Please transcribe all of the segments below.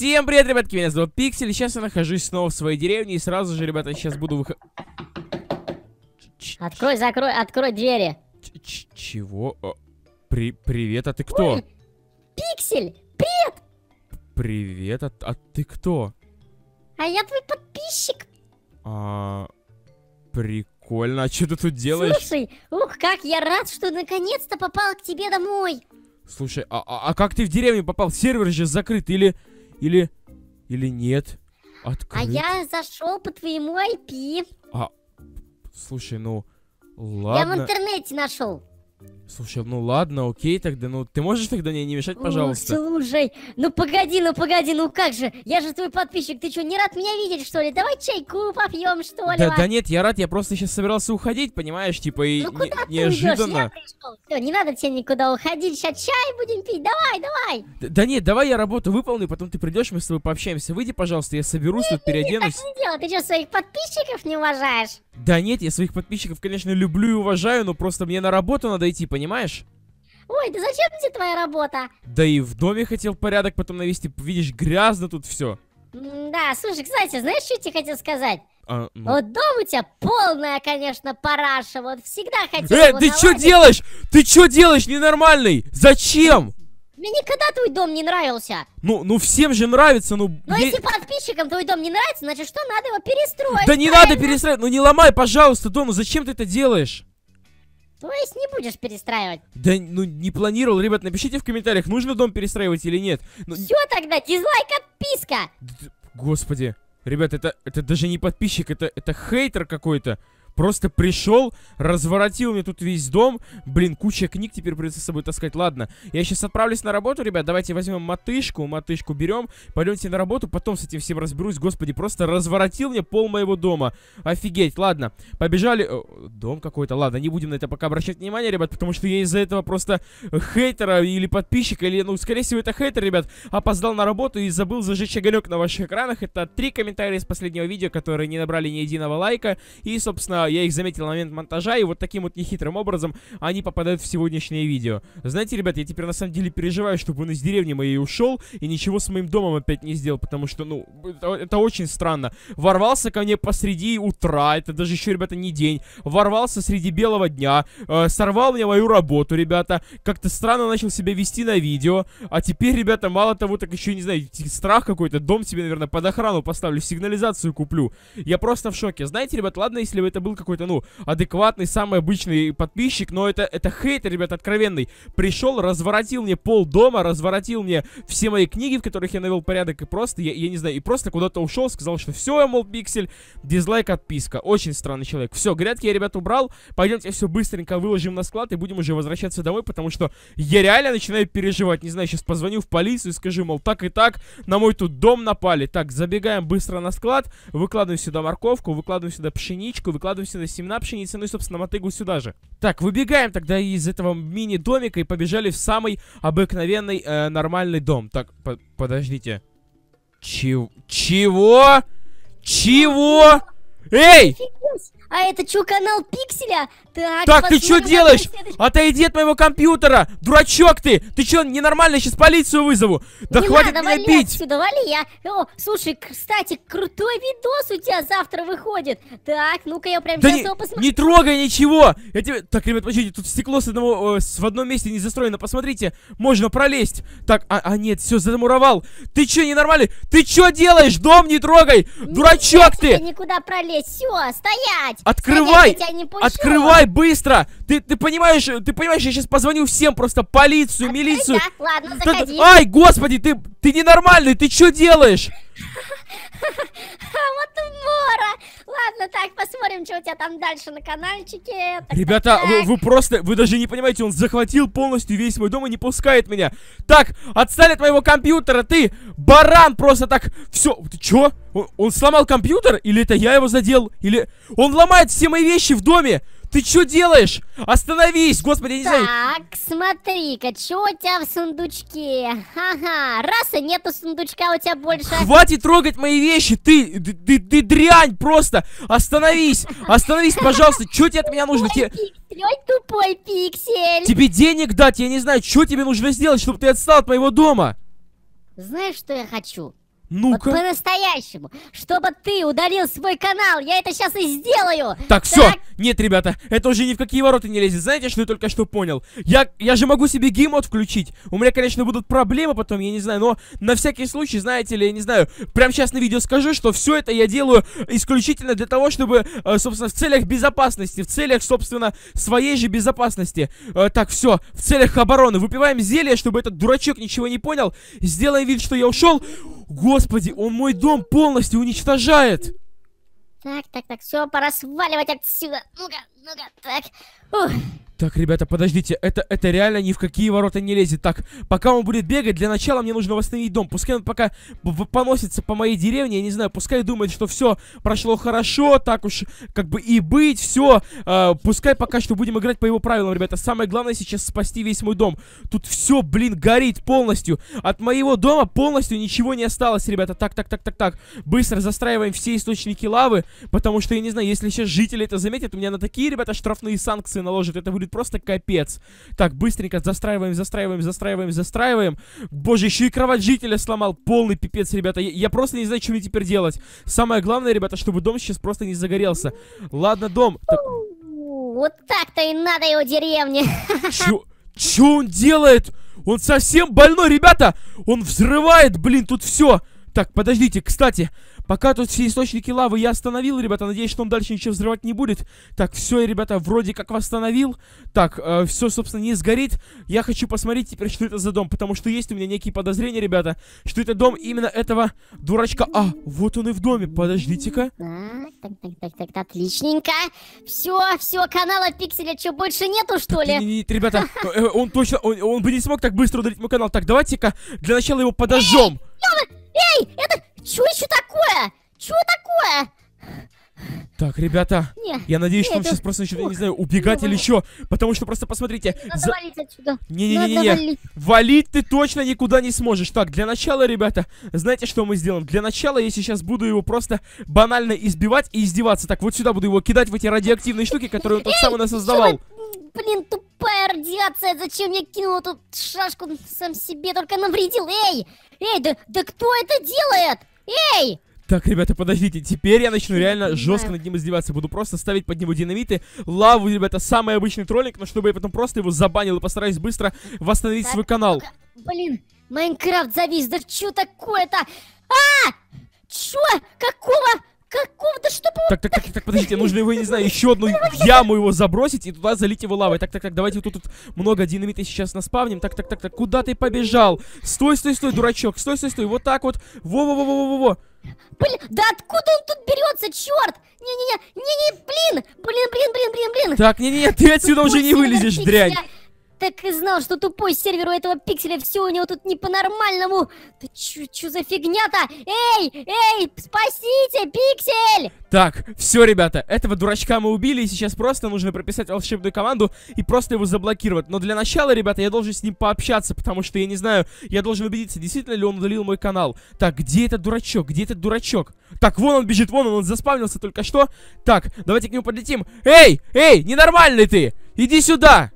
Всем привет, ребятки, меня зовут Пиксель, сейчас я нахожусь снова в своей деревне, и сразу же, ребята, сейчас буду выходить... Открой, закрой, открой двери. Ч Чего? При привет, а ты кто? Ой, пиксель, привет! Привет, а, а ты кто? А я твой подписчик. А, прикольно, а что ты тут делаешь? Слушай, ух, как я рад, что наконец-то попал к тебе домой. Слушай, а, а, а как ты в деревню попал? Сервер же закрыт или... Или... Или нет? Открыть? А я зашел по твоему IP. А, слушай, ну... Ладно. Я в интернете нашел. Слушай, ну ладно, окей тогда, ну ты можешь тогда мне не мешать, пожалуйста? О, слушай, ну погоди, ну погоди, ну как же, я же твой подписчик, ты что, не рад меня видеть, что ли? Давай чайку попьем, что ли? Да, а? да нет, я рад, я просто сейчас собирался уходить, понимаешь, типа, и ну, куда не, неожиданно. Все, не надо тебе никуда уходить, сейчас чай будем пить, давай, давай. Да, да нет, давай я работу выполню, потом ты придешь, мы с тобой пообщаемся. Выйди, пожалуйста, я соберусь, нет, тут переоденусь. Нет, так не делай, ты что, своих подписчиков не уважаешь? Да нет, я своих подписчиков, конечно, люблю и уважаю, но просто мне на работу надо идти, понимаешь? Ой, да зачем тебе твоя работа? Да и в доме хотел порядок потом навести, видишь, грязно тут все. Да, слушай, кстати, знаешь, что я тебе хотел сказать? А, ну... Вот дом у тебя полная, конечно, параша. Вот всегда хотел. Э, ты что делаешь? Ты что делаешь, ненормальный? Зачем? Мне никогда твой дом не нравился. Ну, ну всем же нравится, ну... Ну я... если подписчикам твой дом не нравится, значит что, надо его перестроить. Да не надо перестраивать, ну не ломай, пожалуйста, дом, ну зачем ты это делаешь? То есть не будешь перестраивать? Да, ну не планировал, ребят, напишите в комментариях, нужно дом перестраивать или нет. Ну... Все тогда, дизлайк, отписка. Господи, ребят, это, это даже не подписчик, это, это хейтер какой-то. Просто пришел, разворотил мне тут весь дом. Блин, куча книг теперь придется с собой таскать. Ладно, я сейчас отправлюсь на работу, ребят. Давайте возьмем мотышку, мотышку берем. Пойдемте на работу, потом с этим всем разберусь. Господи, просто разворотил мне пол моего дома. Офигеть, ладно. Побежали... Дом какой-то, ладно, не будем на это пока обращать внимание, ребят, потому что я из-за этого просто хейтера или подписчика, или, ну, скорее всего, это хейтер, ребят, опоздал на работу и забыл зажечь огонек на ваших экранах. Это три комментария из последнего видео, которые не набрали ни единого лайка. И, собственно, я их заметил на момент монтажа, и вот таким вот нехитрым образом они попадают в сегодняшнее видео. Знаете, ребят, я теперь на самом деле переживаю, чтобы он из деревни моей ушел, и ничего с моим домом опять не сделал, потому что, ну, это, это очень странно. Ворвался ко мне посреди утра, это даже еще, ребята, не день. Ворвался среди белого дня, э, сорвал мне мою работу, ребята, как-то странно начал себя вести на видео, а теперь, ребята, мало того, так еще, не знаю, страх какой-то, дом себе, наверное, под охрану поставлю, сигнализацию куплю. Я просто в шоке. Знаете, ребят, ладно, если бы это было был какой-то, ну, адекватный, самый обычный подписчик, но это, это хейт, ребят, откровенный. Пришел, разворотил мне пол дома, разворотил мне все мои книги, в которых я навел порядок, и просто, я, я не знаю, и просто куда-то ушел, сказал, что все, мол, пиксель, дизлайк, отписка. Очень странный человек. Все, грядки я, ребят, убрал, пойдемте все быстренько выложим на склад и будем уже возвращаться домой, потому что я реально начинаю переживать, не знаю, сейчас позвоню в полицию и скажу, мол, так и так, на мой тут дом напали. Так, забегаем быстро на склад, выкладываем сюда морковку, выкладываем сюда пшеничку, выкладываем на семена пшеницы, ну и, собственно, мотыгу сюда же. Так, выбегаем тогда из этого мини-домика и побежали в самый обыкновенный э, нормальный дом. Так, по подождите. Чего? Чего? Чего? Эй! Офигеть! А это что, канал Пикселя? Так, так ты что делаешь? Отойди от моего компьютера! Дурачок ты! Ты что, ненормально? Сейчас полицию вызову! Да не хватит надо, меня вали бить! Отсюда, вали я! О, слушай, кстати, крутой видос у тебя завтра выходит! Так, ну-ка я прям да сейчас не, его посмотрю. Не трогай ничего! Я тебе... Так, ребят, подождите, тут стекло с одного, э, с, в одном месте не застроено, посмотрите! Можно пролезть! Так, а, а нет, все замуровал! Ты что, ненормальный? Ты что делаешь? Дом не трогай! Не Дурачок ты! никуда пролезть! Все, стоять! Открывай! Открывай быстро! Ты, ты понимаешь, ты понимаешь, я сейчас позвоню всем, просто полицию, Открыть, милицию. Да? Ладно, заходи. Ай, господи, ты, ты ненормальный, ты что делаешь? Вот умора! Ладно, так, посмотрим, что у тебя там дальше на каналчике. Так, Ребята, так, вы, вы просто, вы даже не понимаете, он захватил полностью весь мой дом и не пускает меня. Так, отстань от моего компьютера, ты, баран, просто так, все, ты чё? Он, он сломал компьютер? Или это я его задел? Или... Он ломает все мои вещи в доме! Ты что делаешь? Остановись, господи, я не так, знаю. Так, смотри-ка, что у тебя в сундучке? Ага, раз и нету сундучка у тебя больше. Хватит трогать мои вещи, ты, ты, ты, ты дрянь просто. Остановись, остановись, пожалуйста, что тебе от меня нужно? Тебе... тупой пиксель. Тебе денег дать, я не знаю, что тебе нужно сделать, чтобы ты отстал от моего дома. Знаешь, что я хочу? Ну-ка. Вот по-настоящему. Чтобы ты удалил свой канал, я это сейчас и сделаю. Так, так, все. Нет, ребята, это уже ни в какие ворота не лезет. Знаете, что я только что понял? Я, я же могу себе геймод включить. У меня, конечно, будут проблемы потом, я не знаю, но на всякий случай, знаете ли, я не знаю, прямо сейчас на видео скажу, что все это я делаю исключительно для того, чтобы, э, собственно, в целях безопасности, в целях, собственно, своей же безопасности. Э, так, все, в целях обороны. Выпиваем зелье, чтобы этот дурачок ничего не понял. Сделаем вид, что я ушел. Господи, он мой дом полностью уничтожает! Так, так, так, все, пора сваливать отсюда. Ну-ка, ну-ка, так. Ух. Так, ребята, подождите, это, это реально ни в какие ворота не лезет. Так, пока он будет бегать, для начала мне нужно восстановить дом. Пускай он пока поносится по моей деревне, я не знаю, пускай думает, что все прошло хорошо, так уж как бы и быть, все. Э, а, пускай пока что будем играть по его правилам, ребята. Самое главное сейчас спасти весь мой дом. Тут все, блин, горит полностью. От моего дома полностью ничего не осталось, ребята. Так, так, так, так, так. Быстро застраиваем все источники лавы, потому что, я не знаю, если сейчас жители это заметят, у меня на такие, ребята, штрафные санкции наложат. Это будет просто капец. Так, быстренько застраиваем, застраиваем, застраиваем, застраиваем. Боже, еще и кровать жителя сломал. Полный пипец, ребята. Я, я просто не знаю, что мне теперь делать. Самое главное, ребята, чтобы дом сейчас просто не загорелся. Ладно, дом. Так... Вот так-то и надо его деревне. Чё? Чё он делает? Он совсем больной, ребята! Он взрывает, блин, тут все. Так, подождите, кстати, Пока тут все источники лавы я остановил, ребята. Надеюсь, что он дальше ничего взрывать не будет. Так, все, ребята, вроде как восстановил. Так, э, все, собственно, не сгорит. Я хочу посмотреть теперь, что это за дом. Потому что есть у меня некие подозрения, ребята, что это дом именно этого дурачка. А, вот он и в доме. Подождите-ка. Так, так, так, так, отличненько. Все, все, канала Пикселя что, больше нету, что ли? Нет, ребята, э, э, он точно, он, он бы не смог так быстро удалить мой канал. Так, давайте-ка для начала его подожжем. Эй, это... Чё еще такое? Чё такое? Так, ребята, не, я надеюсь, не, что он сейчас просто начнет, не знаю, убегать не, или еще, потому что просто посмотрите. Надо за... валить отсюда. Не-не-не-не, валить. ты точно никуда не сможешь. Так, для начала, ребята, знаете, что мы сделаем? Для начала я сейчас буду его просто банально избивать и издеваться. Так, вот сюда буду его кидать в эти радиоактивные штуки, которые он тот самый нас создавал блин, тупая радиация, зачем я кинул эту шашку сам себе, только навредил, эй! Эй, да, да кто это делает? Эй! Так, ребята, подождите, теперь я начну реально жестко над ним издеваться. Буду просто ставить под него динамиты. Лаву, ребята, самый обычный троллинг, но чтобы я потом просто его забанил и постараюсь быстро восстановить так, свой канал. Блин, Майнкрафт завис, да что такое-то? А! Чё? Какого? Какого-то что Так, так, так, так, подождите, нужно его, не знаю, еще одну ну, яму его забросить и туда залить его лавой. Так, так, так, давайте тут, тут много динамита сейчас наспавним. Так, так, так, так, куда ты побежал? Стой, стой, стой, дурачок, стой, стой, стой, вот так вот. Во-во-во-во-во-во. Блин, да откуда он тут берется, черт? Не-не-не, не-не, блин, блин, блин, блин, блин, блин. Так, не-не, ты отсюда уже не вылезешь, дрянь так и знал, что тупой сервер у этого пикселя все у него тут не по-нормальному. Да чё, за фигня-то? Эй, эй, спасите, пиксель! Так, все, ребята, этого дурачка мы убили, и сейчас просто нужно прописать волшебную команду и просто его заблокировать. Но для начала, ребята, я должен с ним пообщаться, потому что я не знаю, я должен убедиться, действительно ли он удалил мой канал. Так, где этот дурачок? Где этот дурачок? Так, вон он бежит, вон он, он заспавнился только что. Так, давайте к нему подлетим. Эй, эй, ненормальный ты! Иди сюда!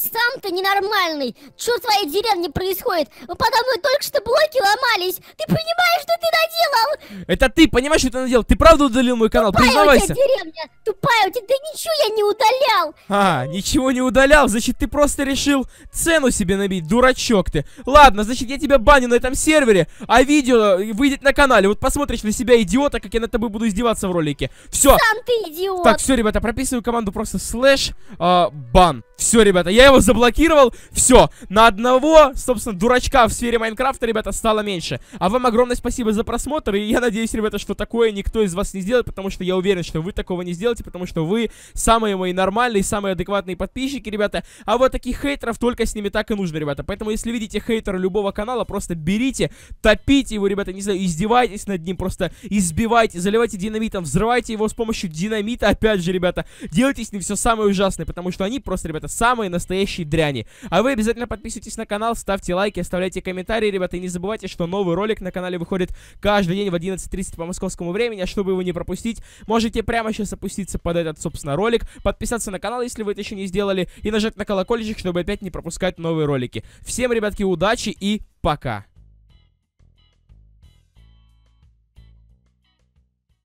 Сам ты ненормальный. Чё в твоей деревне происходит? Подо мной только что блоки ломались. Ты понимаешь, что ты наделал? Это ты понимаешь, что ты наделал? Ты правда удалил мой канал? Тупая Признавайся. у тебя деревня. Тупая у тебя. Да ничего я не удалял. А, ничего не удалял. Значит, ты просто решил цену себе набить. Дурачок ты. Ладно, значит, я тебя баню на этом сервере, а видео э, выйдет на канале. Вот посмотришь на себя, идиота, как я над тобой буду издеваться в ролике. Все. Сам ты идиот. Так, все, ребята, прописываю команду просто слэш э, бан. Все, ребята, я его заблокировал. Все, на одного, собственно, дурачка в сфере Майнкрафта, ребята, стало меньше. А вам огромное спасибо за просмотр. И я надеюсь, ребята, что такое никто из вас не сделает, потому что я уверен, что вы такого не сделаете, потому что вы самые мои нормальные, самые адекватные подписчики, ребята. А вот таких хейтеров только с ними так и нужно, ребята. Поэтому, если видите хейтера любого канала, просто берите, топите его, ребята, не знаю, издевайтесь над ним, просто избивайте, заливайте динамитом, взрывайте его с помощью динамита, опять же, ребята. Делайте с ним все самое ужасное, потому что они просто, ребята, самые настоящие дряни. А вы обязательно подписывайтесь на канал, ставьте лайки, оставляйте комментарии, ребята, и не забывайте, что новый ролик на канале выходит каждый день в 11.30 по московскому времени, а чтобы его не пропустить, можете прямо сейчас опуститься под этот, собственно, ролик, подписаться на канал, если вы это еще не сделали, и нажать на колокольчик, чтобы опять не пропускать новые ролики. Всем, ребятки, удачи и пока!